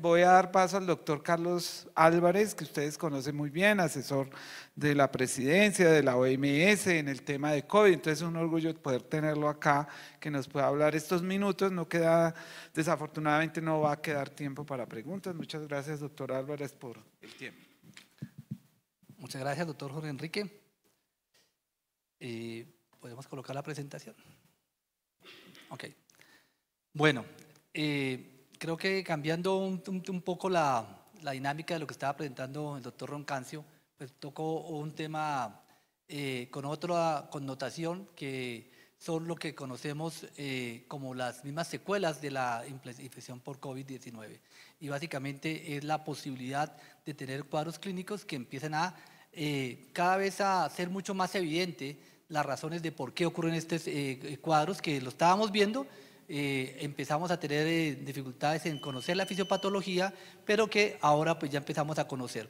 Voy a dar paso al doctor Carlos Álvarez, que ustedes conocen muy bien, asesor de la presidencia, de la OMS en el tema de COVID. Entonces es un orgullo poder tenerlo acá, que nos pueda hablar estos minutos. No queda, desafortunadamente no va a quedar tiempo para preguntas. Muchas gracias, doctor Álvarez, por el tiempo. Muchas gracias, doctor Jorge Enrique. Y eh, Podemos colocar la presentación. Ok. Bueno. Eh, creo que cambiando un, poco la, dinámica de lo que estaba presentando el doctor Roncancio, pues tocó un tema eh, con otra connotación que son lo que conocemos eh, como las mismas secuelas de la infección por COVID-19. Y básicamente es la posibilidad de tener cuadros clínicos que empiezan a eh, cada vez a ser mucho más evidente las razones de por qué ocurren estos cuadros que lo estábamos viendo eh, empezamos a tener eh, dificultades en conocer la fisiopatología, pero que ahora pues ya empezamos a conocer.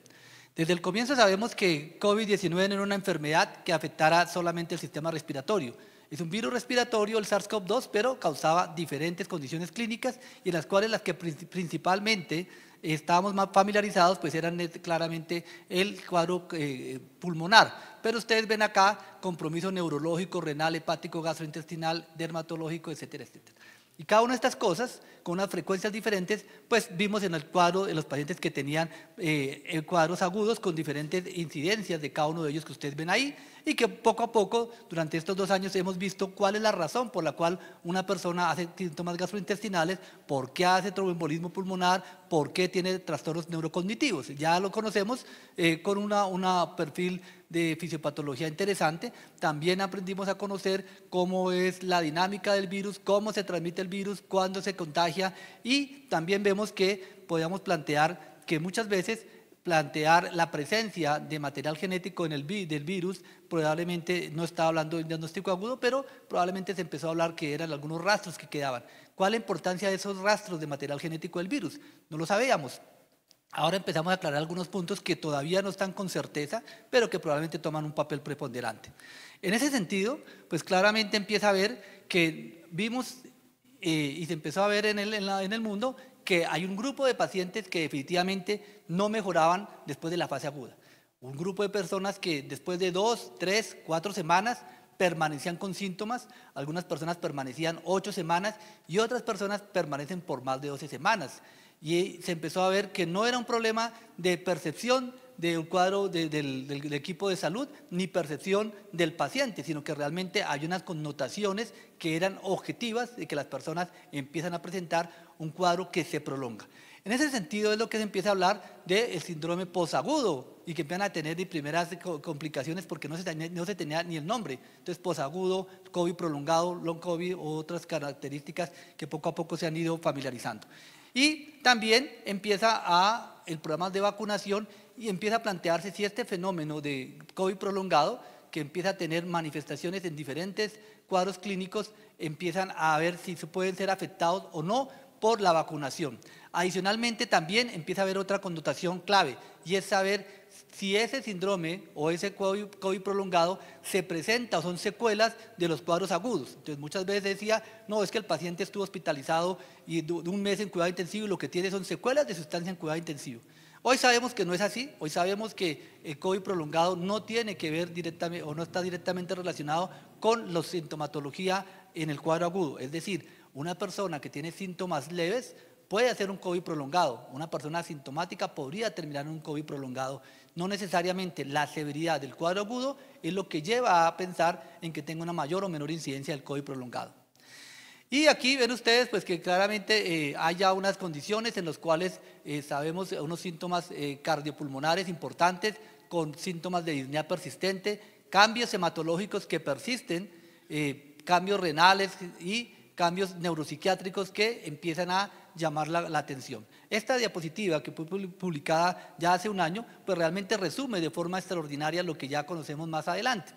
Desde el comienzo sabemos que COVID-19 no era una enfermedad que afectara solamente el sistema respiratorio. Es un virus respiratorio, el SARS-CoV-2, pero causaba diferentes condiciones clínicas y en las cuales las que principalmente estábamos más familiarizados pues eran claramente el cuadro eh, pulmonar. Pero ustedes ven acá compromiso neurológico, renal, hepático, gastrointestinal, dermatológico, etcétera, etcétera. Y cada una de estas cosas, con unas frecuencias diferentes, pues vimos en el cuadro, de los pacientes que tenían eh, eh, cuadros agudos con diferentes incidencias de cada uno de ellos que ustedes ven ahí y que poco a poco, durante estos dos años, hemos visto cuál es la razón por la cual una persona hace síntomas gastrointestinales, por qué hace tromboembolismo pulmonar, por qué tiene trastornos neurocognitivos. Ya lo conocemos eh, con un perfil de fisiopatología interesante. También aprendimos a conocer cómo es la dinámica del virus, cómo se transmite el virus, cuándo se contagia y también vemos que podemos plantear que muchas veces plantear la presencia de material genético en el, del virus probablemente no estaba hablando de un diagnóstico agudo, pero probablemente se empezó a hablar que eran algunos rastros que quedaban. ¿Cuál es la importancia de esos rastros de material genético del virus? No lo sabíamos. Ahora empezamos a aclarar algunos puntos que todavía no están con certeza, pero que probablemente toman un papel preponderante. En ese sentido, pues claramente empieza a ver que vimos eh, y se empezó a ver en en el mundo que hay un grupo de pacientes que definitivamente no mejoraban después de la fase aguda. Un grupo de personas que después de dos, tres, cuatro semanas permanecían con síntomas, algunas personas permanecían ocho semanas y otras personas permanecen por más de doce semanas. Y se empezó a ver que no era un problema de percepción del cuadro del, del, equipo de salud ni percepción del paciente, sino que realmente hay unas connotaciones que eran objetivas de que las personas empiezan a presentar un cuadro que se prolonga. En ese sentido es lo que se empieza a hablar del síndrome posagudo y que empiezan a tener primeras complicaciones porque no se, tenía, ni el nombre. Entonces, posagudo, COVID prolongado, long COVID u otras características que poco a poco se han ido familiarizando. Y también empieza el programa de vacunación y empieza a plantearse si este fenómeno de COVID prolongado, que empieza a tener manifestaciones en diferentes cuadros clínicos, empiezan a ver si pueden ser afectados o no por la vacunación. Adicionalmente, también empieza a haber otra connotación clave y es saber si ese síndrome o ese COVID prolongado se presenta o son secuelas de los cuadros agudos. Entonces, muchas veces decía, no, es que el paciente estuvo hospitalizado y de un mes en cuidado intensivo y lo que tiene son secuelas de sustancia en cuidado intensivo. Hoy sabemos que no es así, hoy sabemos que el COVID prolongado no tiene que ver directamente o no está directamente relacionado con la sintomatología en el cuadro agudo. Es decir, una persona que tiene síntomas leves puede hacer un COVID prolongado. Una persona asintomática podría terminar en un COVID prolongado. No necesariamente la severidad del cuadro agudo es lo que lleva a pensar en que tenga una mayor o menor incidencia del COVID prolongado. Y aquí ven ustedes pues que claramente eh, hay ya unas condiciones en las cuales eh, sabemos unos síntomas eh, cardiopulmonares importantes con síntomas de disnea persistente, cambios hematológicos que persisten, cambios renales y cambios neuropsiquiátricos que empiezan a llamar la, atención. Esta diapositiva que fue publicada ya hace un año, pues realmente resume de forma extraordinaria lo que ya conocemos más adelante.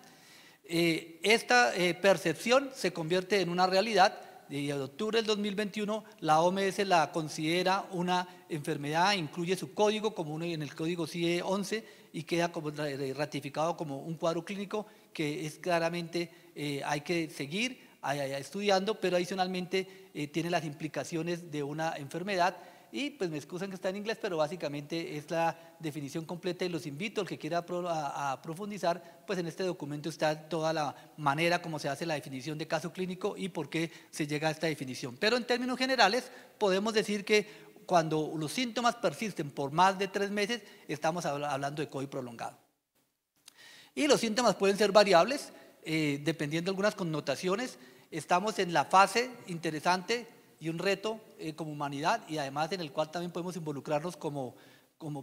Eh, esta eh, percepción se convierte en una realidad y de octubre del 2021 la OMS la considera una enfermedad, incluye su código como uno en el código CIE 11 y queda como ratificado como un cuadro clínico que es claramente eh, hay que seguir, estudiando, pero adicionalmente eh, tiene las implicaciones de una enfermedad. Y pues me excusan que está en inglés, pero básicamente es la definición completa y los invito, al que quiera a, profundizar, pues en este documento está toda la manera como se hace la definición de caso clínico y por qué se llega a esta definición. Pero en términos generales podemos decir que cuando los síntomas persisten por más de tres meses, estamos hablando de COVID prolongado. Y los síntomas pueden ser variables, eh, dependiendo de algunas connotaciones estamos en la fase interesante y un reto eh, como humanidad y además en el cual también podemos involucrarnos como,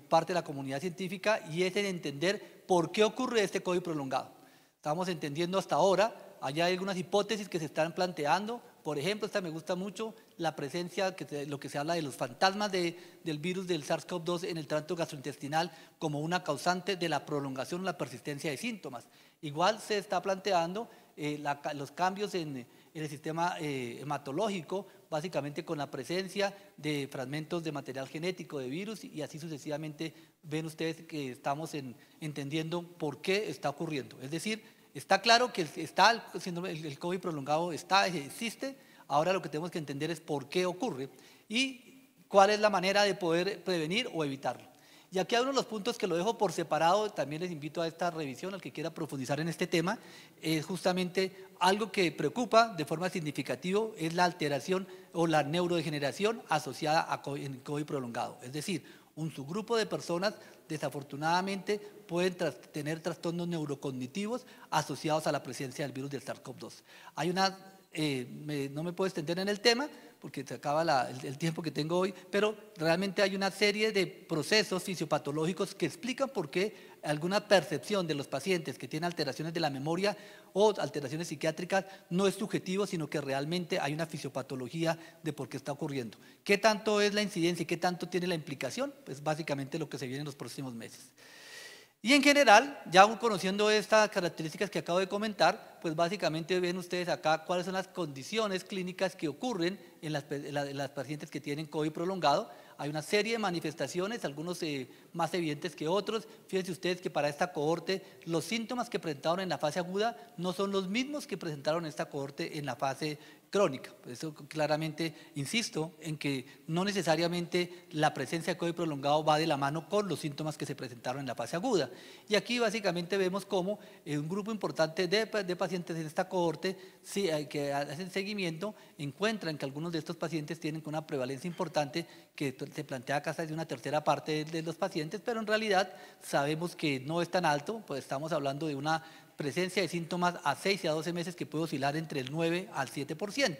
parte de la comunidad científica y es en entender por qué ocurre este COVID prolongado. Estamos entendiendo hasta ahora, allá hay algunas hipótesis que se están planteando, por ejemplo, esta me gusta mucho, la presencia, que lo que se habla de los fantasmas del virus del SARS-CoV-2 en el tracto gastrointestinal como una causante de la prolongación o la persistencia de síntomas. Igual se está planteando eh, los cambios en, el sistema eh, hematológico, básicamente con la presencia de fragmentos de material genético de virus y así sucesivamente ven ustedes que estamos en, entendiendo por qué está ocurriendo. Es decir, está claro que está el, el COVID prolongado está, existe, ahora lo que tenemos que entender es por qué ocurre y cuál es la manera de poder prevenir o evitarlo. Y aquí hay uno de los puntos que lo dejo por separado, también les invito a esta revisión, al que quiera profundizar en este tema, es justamente algo que preocupa de forma significativa, es la alteración o la neurodegeneración asociada a COVID, prolongado. Es decir, un subgrupo de personas desafortunadamente pueden tener trastornos neurocognitivos asociados a la presencia del virus del SARS-CoV-2. Hay una eh, no me puedo extender en el tema porque se acaba el, tiempo que tengo hoy, pero realmente hay una serie de procesos fisiopatológicos que explican por qué alguna percepción de los pacientes que tienen alteraciones de la memoria o alteraciones psiquiátricas no es subjetivo, sino que realmente hay una fisiopatología de por qué está ocurriendo. ¿Qué tanto es la incidencia y qué tanto tiene la implicación? es pues básicamente lo que se viene en los próximos meses. Y en general, ya conociendo estas características que acabo de comentar, pues básicamente ven ustedes acá cuáles son las condiciones clínicas que ocurren en las, pacientes que tienen COVID prolongado. Hay una serie de manifestaciones, algunos eh, más evidentes que otros. Fíjense ustedes que para esta cohorte los síntomas que presentaron en la fase aguda no son los mismos que presentaron esta cohorte en la fase crónica. Por eso claramente insisto en que no necesariamente la presencia de COVID prolongado va de la mano con los síntomas que se presentaron en la fase aguda. Y aquí básicamente vemos cómo eh, un grupo importante de pacientes pacientes de esta cohorte que hacen seguimiento encuentran que algunos de estos pacientes tienen una prevalencia importante que se plantea casi de una tercera parte de los pacientes, pero en realidad sabemos que no es tan alto, pues estamos hablando de una presencia de síntomas a 6 y a 12 meses que puede oscilar entre el 9 al 7%.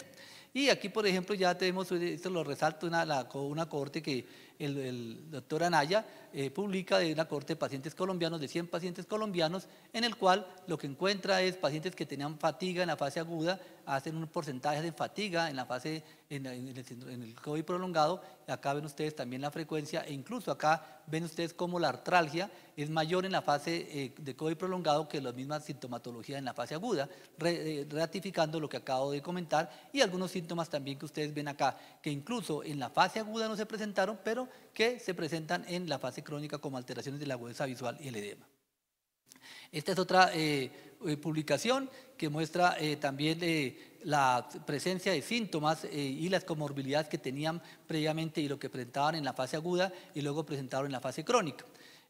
Y aquí, por ejemplo, ya tenemos, eh, esto lo resalto, una, una cohorte que el, doctor Anaya eh, publica de una corte de pacientes colombianos, de 100 pacientes colombianos, en el cual lo que encuentra es pacientes que tenían fatiga en la fase aguda, hacen un porcentaje de fatiga en la fase, en, el, COVID prolongado, acá ven ustedes también la frecuencia, e incluso acá ven ustedes cómo la artralgia es mayor en la fase eh, de COVID prolongado que la misma sintomatología en la fase aguda, eh, ratificando lo que acabo de comentar, y algunos síntomas también que ustedes ven acá, que incluso en la fase aguda no se presentaron, pero que se presentan en la fase crónica como alteraciones de la agudeza visual y el edema. Esta es otra eh, eh, publicación que muestra eh, también la presencia de síntomas y las comorbilidades que tenían previamente y lo que presentaban en la fase aguda y luego presentaron en la fase crónica.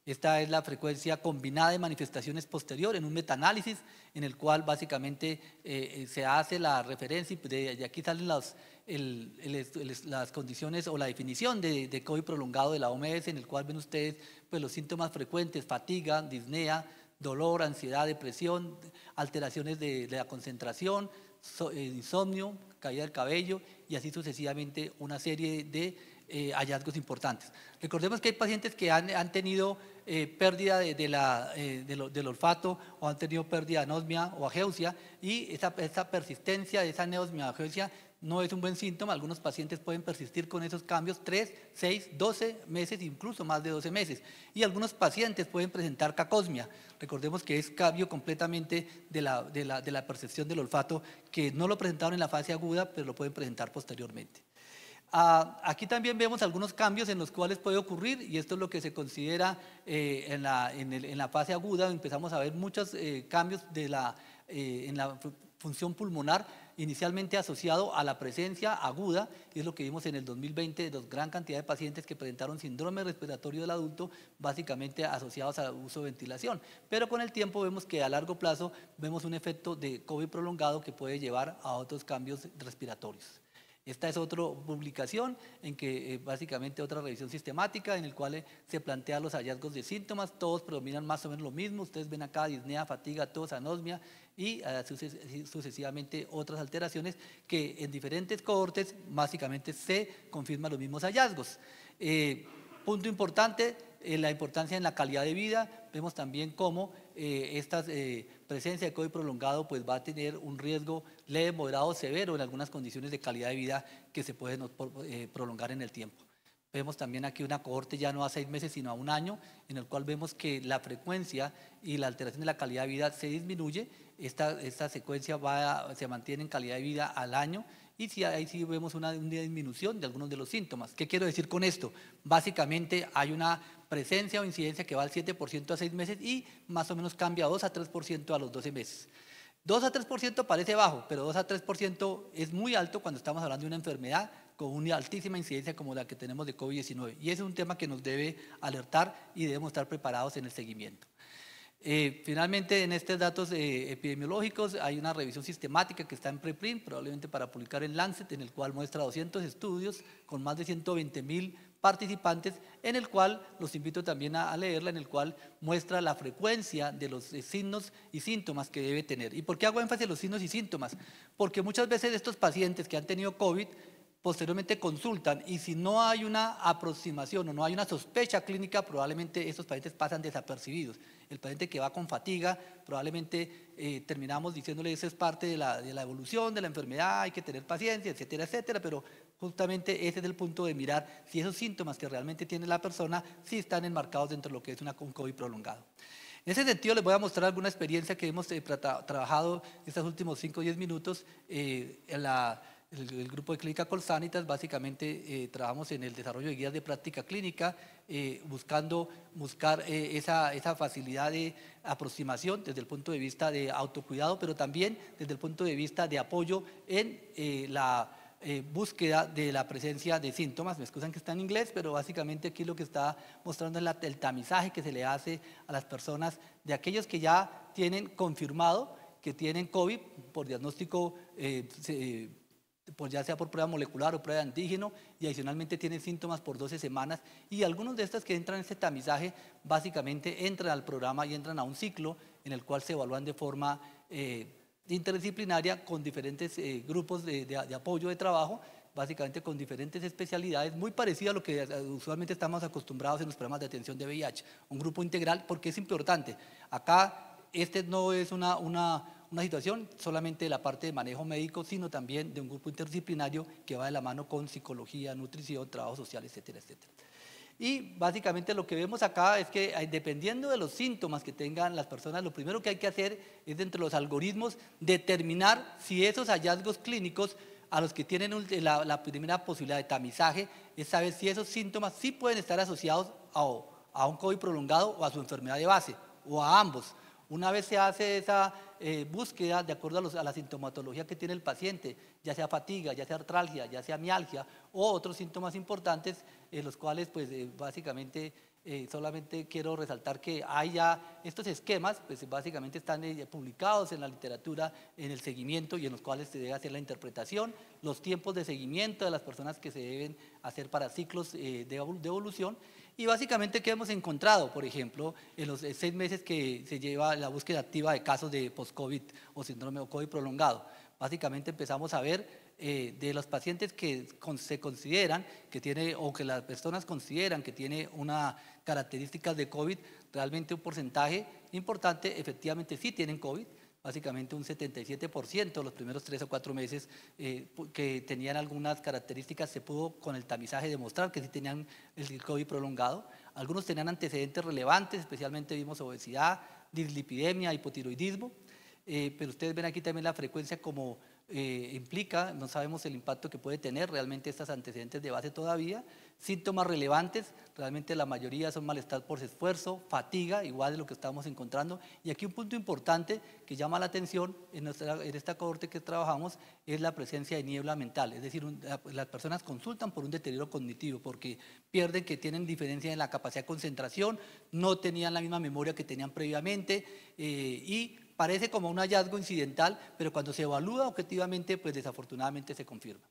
Esta es la frecuencia combinada de manifestaciones posterior en un metaanálisis en el cual básicamente se hace la referencia y aquí salen las, las condiciones o la definición de, COVID prolongado de la OMS, en el cual ven ustedes pues, los síntomas frecuentes, fatiga, disnea, dolor, ansiedad, depresión, alteraciones de, la concentración, eh, insomnio, caída del cabello y así sucesivamente una serie de eh, hallazgos importantes. Recordemos que hay pacientes que han, han tenido eh, pérdida de, la, del olfato o han tenido pérdida de anosmia o ageusia y esa, persistencia de esa anosmia o ageusia no es un buen síntoma. Algunos pacientes pueden persistir con esos cambios 3, 6, 12 meses, incluso más de 12 meses. Y algunos pacientes pueden presentar cacosmia. Recordemos que es cambio completamente de la, percepción del olfato, que no lo presentaron en la fase aguda, pero lo pueden presentar posteriormente. Ah, aquí también vemos algunos cambios en los cuales puede ocurrir, y esto es lo que se considera eh, en, la, fase aguda, empezamos a ver muchos eh, cambios de eh, en la función pulmonar inicialmente asociado a la presencia aguda, y es lo que vimos en el 2020, de gran cantidad de pacientes que presentaron síndrome respiratorio del adulto, básicamente asociados al uso de ventilación. Pero con el tiempo vemos que a largo plazo vemos un efecto de COVID prolongado que puede llevar a otros cambios respiratorios. Esta es otra publicación en que eh, básicamente otra revisión sistemática en el cual eh, se plantean los hallazgos de síntomas, todos predominan más o menos lo mismo, ustedes ven acá disnea, fatiga, tos, anosmia y ah, sucesivamente otras alteraciones que en diferentes cohortes básicamente se confirman los mismos hallazgos. Eh, punto importante, eh, la importancia en la calidad de vida, vemos también cómo eh, esta eh, presencia de COVID prolongado pues, va a tener un riesgo leve, moderado, severo en algunas condiciones de calidad de vida que se pueden prolongar en el tiempo. Vemos también aquí una cohorte ya no a seis meses, sino a un año, en el cual vemos que la frecuencia y la alteración de la calidad de vida se disminuye. Esta, esta secuencia va se mantiene en calidad de vida al año y si ahí sí vemos una, una, disminución de algunos de los síntomas. ¿Qué quiero decir con esto? Básicamente hay una presencia o incidencia que va al 7% a 6 meses y más o menos cambia 2 a 3% a los 12 meses. 2 a 3% parece bajo, pero 2 a 3% es muy alto cuando estamos hablando de una enfermedad con una altísima incidencia como la que tenemos de COVID-19. Y ese es un tema que nos debe alertar y debemos estar preparados en el seguimiento. Eh, finalmente, en estos datos eh, epidemiológicos hay una revisión sistemática que está en preprint, probablemente para publicar en Lancet, en el cual muestra 200 estudios con más de 120 mil participantes, en el cual los invito también a, leerla, en el cual muestra la frecuencia de los eh, signos y síntomas que debe tener. ¿Y por qué hago énfasis en los signos y síntomas? Porque muchas veces estos pacientes que han tenido COVID posteriormente consultan y si no hay una aproximación o no hay una sospecha clínica, probablemente estos pacientes pasan desapercibidos. El paciente que va con fatiga, probablemente eh, terminamos diciéndole, eso es parte de la, de la, evolución de la enfermedad, hay que tener paciencia, etcétera, etcétera, pero Justamente ese es el punto de mirar si esos síntomas que realmente tiene la persona sí están enmarcados dentro de lo que es una, un COVID prolongado. En ese sentido, les voy a mostrar alguna experiencia que hemos eh, trabajado estos últimos 5 o 10 minutos. Eh, en el, grupo de Clínica Colsanitas, básicamente eh, trabajamos en el desarrollo de guías de práctica clínica, buscando buscar esa, esa, facilidad de aproximación desde el punto de vista de autocuidado, pero también desde el punto de vista de apoyo en la eh, búsqueda de la presencia de síntomas. Me excusan que está en inglés, pero básicamente aquí lo que está mostrando es el tamizaje que se le hace a las personas de aquellos que ya tienen confirmado que tienen COVID por diagnóstico, eh, eh, pues ya sea por prueba molecular o prueba de antígeno, y adicionalmente tienen síntomas por 12 semanas. Y algunos de estas que entran en ese tamizaje básicamente entran al programa y entran a un ciclo en el cual se evalúan de forma interdisciplinaria con diferentes eh, grupos de, apoyo de trabajo, básicamente con diferentes especialidades, muy parecida a lo que eh, usualmente estamos acostumbrados en los programas de atención de VIH. Un grupo integral porque es importante. Acá este no es una, una situación solamente de la parte de manejo médico, sino también de un grupo interdisciplinario que va de la mano con psicología, nutrición, trabajo social, etcétera, etcétera. Y básicamente lo que vemos acá es que ah, dependiendo de los síntomas que tengan las personas, lo primero que hay que hacer es entre los algoritmos determinar si esos hallazgos clínicos a los que tienen la, primera posibilidad de tamizaje es saber si esos síntomas sí pueden estar asociados a, a un COVID prolongado o a su enfermedad de base o a ambos. Una vez se hace esa eh, búsqueda de acuerdo a, la sintomatología que tiene el paciente, ya sea fatiga, ya sea artralgia, ya sea mialgia o otros síntomas importantes, en los cuales pues eh, básicamente eh, solamente quiero resaltar que hay ya estos esquemas, pues básicamente están publicados en la literatura, en el seguimiento y en los cuales se debe hacer la interpretación, los tiempos de seguimiento de las personas que se deben hacer para ciclos de evolución y básicamente, ¿qué hemos encontrado, por ejemplo, en los seis meses que se lleva la búsqueda activa de casos de post-COVID o síndrome o COVID prolongado? Básicamente empezamos a ver eh, de los pacientes que se consideran que tiene o que las personas consideran que tiene una característica de COVID, realmente un porcentaje importante efectivamente sí tienen COVID, básicamente un 77%, los primeros tres o cuatro meses eh, que tenían algunas características, se pudo con el tamizaje demostrar que sí tenían el COVID prolongado. Algunos tenían antecedentes relevantes, especialmente vimos obesidad, dislipidemia, hipotiroidismo, eh, pero ustedes ven aquí también la frecuencia como eh, implica, no sabemos el impacto que puede tener realmente estos antecedentes de base todavía, Síntomas relevantes, realmente la mayoría son malestar por esfuerzo, fatiga, igual de lo que estamos encontrando. Y aquí un punto importante que llama la atención en, nuestra, en esta corte que trabajamos es la presencia de niebla mental. Es decir, las personas consultan por un deterioro cognitivo porque pierden que tienen diferencia en la capacidad de concentración, no tenían la misma memoria que tenían previamente eh, y parece como un hallazgo incidental, pero cuando se evalúa objetivamente, pues desafortunadamente se confirma.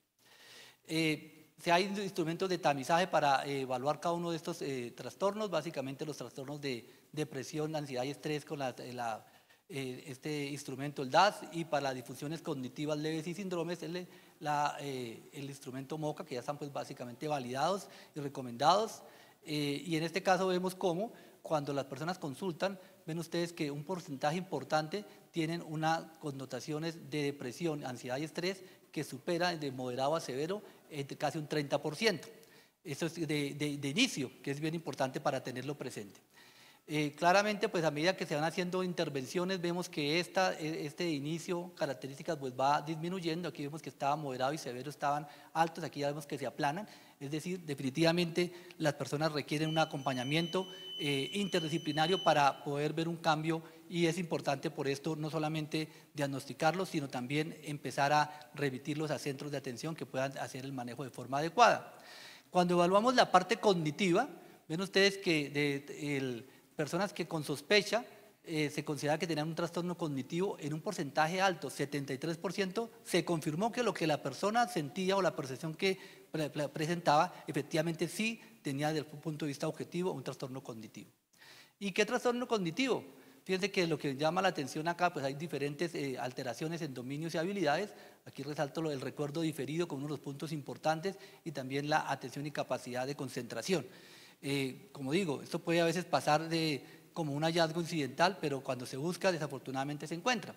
Eh, si hay instrumentos de tamizaje para eh, evaluar cada uno de estos eh, trastornos, básicamente los trastornos de depresión, ansiedad y estrés con eh, este instrumento, el DAS, y para las difusiones cognitivas leves y síndromes, el, instrumento MOCA, que ya están pues, básicamente validados y recomendados. y en este caso vemos cómo cuando las personas consultan, ven ustedes que un porcentaje importante tienen unas connotaciones de depresión, ansiedad y estrés que supera de moderado a severo casi un 30%. Eso es de inicio, que es bien importante para tenerlo presente. Eh, claramente, pues a medida que se van haciendo intervenciones, vemos que esta, e, este inicio, características, pues va disminuyendo. Aquí vemos que estaba moderado y severo, estaban altos, aquí ya vemos que se aplanan. Es decir, definitivamente las personas requieren un acompañamiento eh, interdisciplinario para poder ver un cambio y es importante por esto no solamente diagnosticarlos, sino también empezar a remitirlos a centros de atención que puedan hacer el manejo de forma adecuada. Cuando evaluamos la parte cognitiva, ven ustedes que el personas que con sospecha eh, se considera que tenían un trastorno cognitivo en un porcentaje alto, 73%, se confirmó que lo que la persona sentía o la percepción que presentaba, efectivamente sí tenía desde el punto de vista objetivo un trastorno cognitivo. ¿Y qué trastorno cognitivo? Fíjense que lo que llama la atención acá, pues hay diferentes eh, alteraciones en dominios y habilidades. Aquí resalto el recuerdo diferido como uno de los puntos importantes y también la atención y capacidad de concentración. Eh, como digo, esto puede a veces pasar de, como un hallazgo incidental, pero cuando se busca desafortunadamente se encuentra.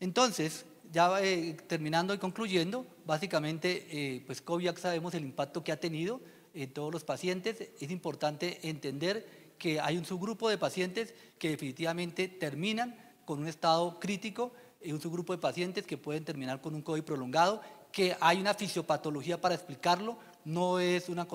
Entonces, ya eh, terminando y concluyendo, básicamente, eh, pues COVID sabemos el impacto que ha tenido en todos los pacientes. Es importante entender que hay un subgrupo de pacientes que definitivamente terminan con un estado crítico, y un subgrupo de pacientes que pueden terminar con un COVID prolongado, que hay una fisiopatología para explicarlo, no es una,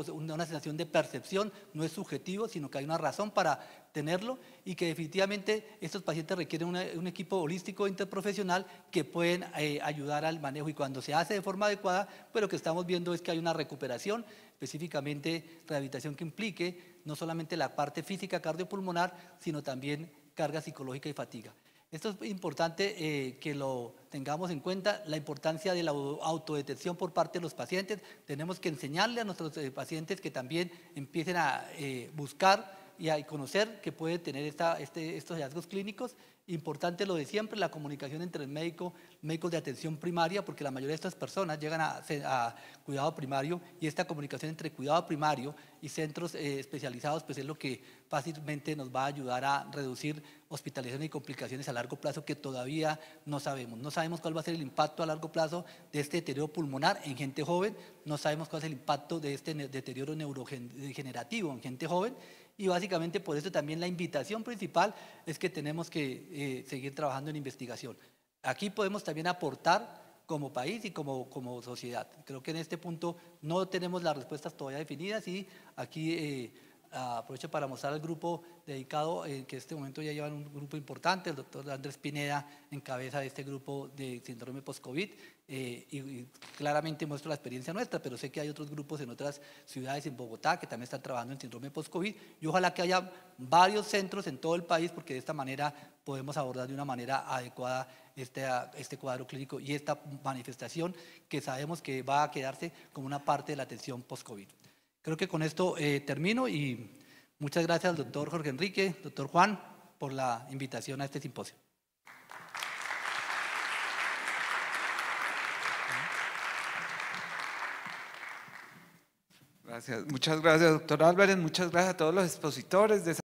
sensación de percepción, no es subjetivo, sino que hay una razón para tenerlo y que definitivamente estos pacientes requieren un equipo holístico interprofesional que pueden eh, ayudar al manejo y cuando se hace de forma adecuada, pues lo que estamos viendo es que hay una recuperación, específicamente rehabilitación que implique no solamente la parte física cardiopulmonar, sino también carga psicológica y fatiga. Esto es importante eh, que lo tengamos en cuenta, la importancia de la autodetección por parte de los pacientes. Tenemos que enseñarle a nuestros eh, pacientes que también empiecen a eh, buscar y a conocer que puede tener este, estos hallazgos clínicos Importante lo de siempre, la comunicación entre el médico, médicos de atención primaria, porque la mayoría de estas personas llegan a, cuidado primario y esta comunicación entre cuidado primario y centros eh, especializados, pues es lo que fácilmente nos va a ayudar a reducir hospitalizaciones y complicaciones a largo plazo que todavía no sabemos. No sabemos cuál va a ser el impacto a largo plazo de este deterioro pulmonar en gente joven, no sabemos cuál es el impacto de este deterioro neurodegenerativo en gente joven y básicamente por eso también la invitación principal es que tenemos que eh, seguir trabajando en investigación. Aquí podemos también aportar como país y como, como sociedad. Creo que en este punto no tenemos las respuestas todavía definidas y aquí... Eh, Ah, aprovecho para mostrar el grupo dedicado, eh, que en este momento ya llevan un grupo importante, el doctor Andrés Pineda en cabeza de este grupo de síndrome post-COVID, eh, y, claramente muestro la experiencia nuestra, pero sé que hay otros grupos en otras ciudades, en Bogotá, que también están trabajando en síndrome post-COVID, y ojalá que haya varios centros en todo el país, porque de esta manera podemos abordar de una manera adecuada este, ah, este cuadro clínico y esta manifestación que sabemos que va a quedarse como una parte de la atención post-COVID. Creo que con esto eh, termino y muchas gracias al doctor Jorge Enrique, doctor Juan, por la invitación a este simposio. Gracias. Muchas gracias, doctor Álvarez. Muchas gracias a todos los expositores. De